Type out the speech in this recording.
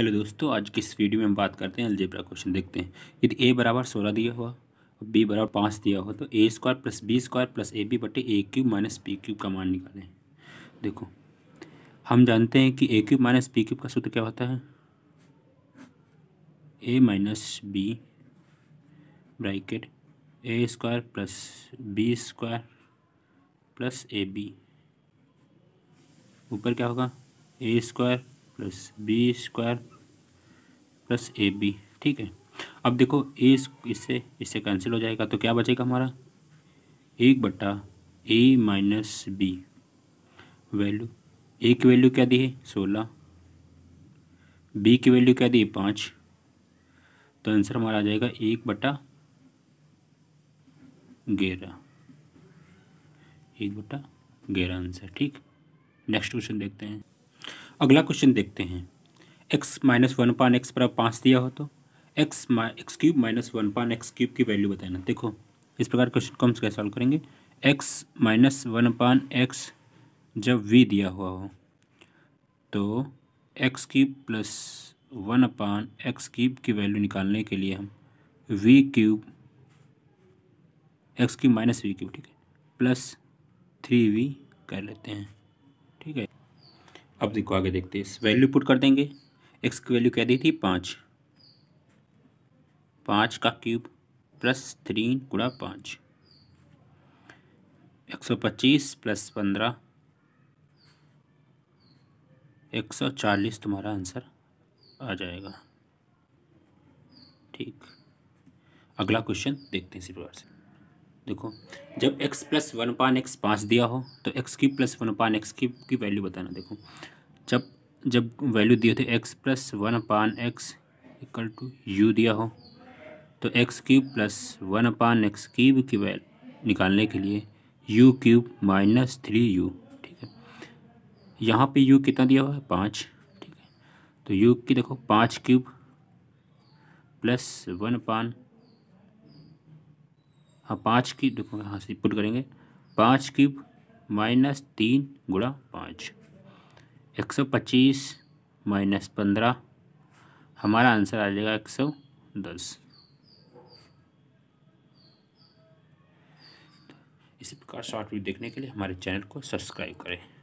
hello दोस्तों आज की इस वीडियो में हम बात करते हैं अलजेब्रा क्वेश्चन देखते हैं यदि ए बराबर सोलह दिया हुआ और बी बराबर पाँच दिया हुआ तो A square plus B square plus A B बटे A cube minus B cube का मान निकालें देखो हम जानते हैं कि A cube minus B cube का सूत्र क्या होता है A minus B bracket A square plus B square plus A B ऊपर क्या होगा A square plus B square plus A B ठीक है अब देखो ए इससे इससे कैंसिल हो जाएगा तो क्या बचेगा हमारा एक बट्टा A minus B value A की वैल्यू क्या दी है सोलह बी की वैल्यू क्या दी है पाँच तो आंसर हमारा आ जाएगा एक बटा ग्यारह एक बट्टा ग्यारह आंसर ठीक नेक्स्ट क्वेश्चन देखते हैं अगला क्वेश्चन देखते हैं X minus one upon X पर पाँच दिया हो तो X X cube minus one upon X cube की वैल्यू बताना देखो इस प्रकार क्वेश्चन को हम कैसे सॉल्व करेंगे X minus one upon X जब वी दिया हुआ हो तो X cube plus one upon X cube की वैल्यू निकालने के लिए हम V cube X cube minus V cube ठीक है प्लस थ्री वी कर लेते हैं अब देखो आगे देखते हैं वैल्यू पुट कर देंगे एक्स की वैल्यू क्या दी थी पाँच पाँच का क्यूब प्लस थ्री गुड़ा पाँच एक सौ पच्चीस प्लस पंद्रह एक सौ चालीस तुम्हारा आंसर आ जाएगा ठीक अगला क्वेश्चन देखते हैं इसी प्रकार से देखो जब x plus one upon X पाँच दिया हो तो एक्स की प्लस वन पान एक्स की की वैल्यू बताना देखो जब जब वैल्यू दिए थे X plus one upon X equal to U दिया हो तो X cube plus one upon X cube की वैल्यू निकालने के लिए U cube minus three U ठीक है यहाँ पे यू कितना दिया हुआ है पाँच ठीक है तो यू की देखो पाँच क्यूब प्लस वन पान हाँ पाँच की देखो यहाँ से पुट करेंगे पाँच क्यूब माइनस तीन गुड़ा पाँच एक सौ पच्चीस माइनस पंद्रह हमारा आंसर आ जाएगा एक सौ दस इसी प्रकार शॉर्ट वीडियो देखने के लिए हमारे चैनल को सब्सक्राइब करें